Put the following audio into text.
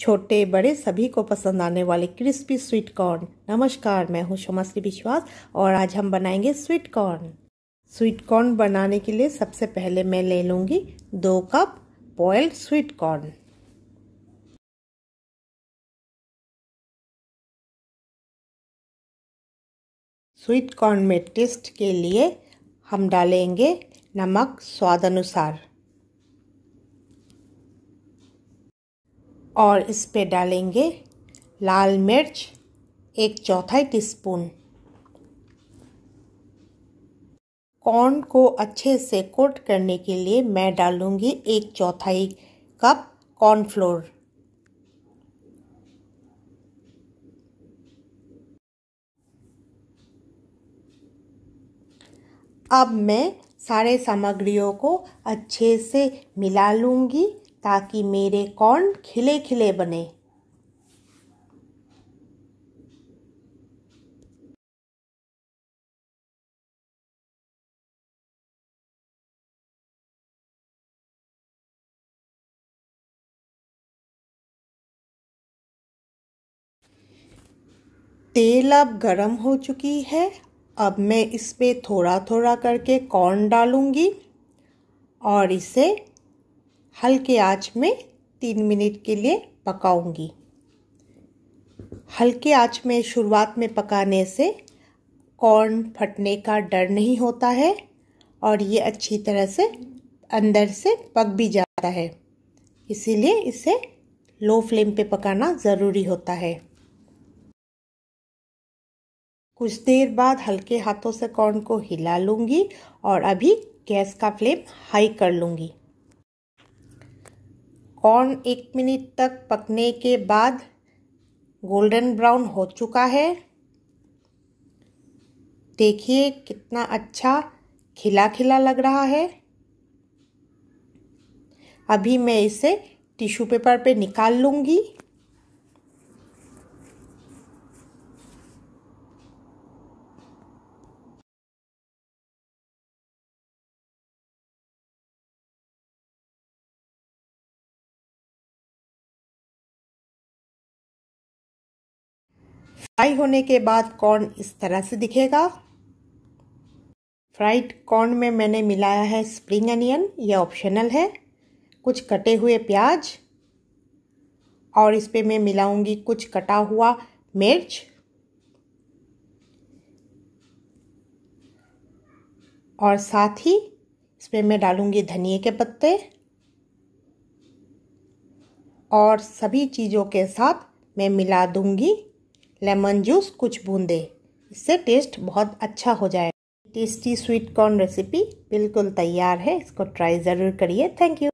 छोटे बड़े सभी को पसंद आने वाले क्रिस्पी स्वीट कॉर्न नमस्कार मैं हूँ शमाश्री विश्वास और आज हम बनाएंगे स्वीट कॉर्न स्वीट कॉर्न बनाने के लिए सबसे पहले मैं ले लूँगी दो cup boiled sweet corn sweet corn में टेस्ट के लिए हम डालेंगे नमक स्वाद अनुसार और इस पे डालेंगे लाल मिर्च एक चौथाई टीस्पून कॉर्न को अच्छे से कोट करने के लिए मैं डालूँगी एक चौथाई कप कॉर्नफ्लोर अब मैं सारे सामग्रियों को अच्छे से मिला लूँगी ताकि मेरे कौन खिले खिले बने तेल अब गरम हो चुकी है अब मैं इसमें थोड़ा थोड़ा करके कॉर्न डालूंगी और इसे हल्के आंच में तीन मिनट के लिए पकाऊंगी हल्के आंच में शुरुआत में पकाने से कॉर्न फटने का डर नहीं होता है और ये अच्छी तरह से अंदर से पक भी जाता है इसीलिए इसे लो फ्लेम पे पकाना ज़रूरी होता है कुछ देर बाद हल्के हाथों से कॉर्न को हिला लूँगी और अभी गैस का फ्लेम हाई कर लूँगी कॉर्न एक मिनट तक पकने के बाद गोल्डन ब्राउन हो चुका है देखिए कितना अच्छा खिला खिला लग रहा है अभी मैं इसे टिश्यू पेपर पे निकाल लूँगी फ्राई होने के बाद कॉर्न इस तरह से दिखेगा फ्राइड कॉर्न में मैंने मिलाया है स्प्रिंग अनियन यह ऑप्शनल है कुछ कटे हुए प्याज और इस पर मैं मिलाऊंगी कुछ कटा हुआ मिर्च और साथ ही इस पर मैं डालूंगी धनिए के पत्ते और सभी चीज़ों के साथ मैं मिला दूंगी लेमन जूस कुछ बूंदे इससे टेस्ट बहुत अच्छा हो जाएगा टेस्टी स्वीट कॉर्न रेसिपी बिल्कुल तैयार है इसको ट्राई ज़रूर करिए थैंक यू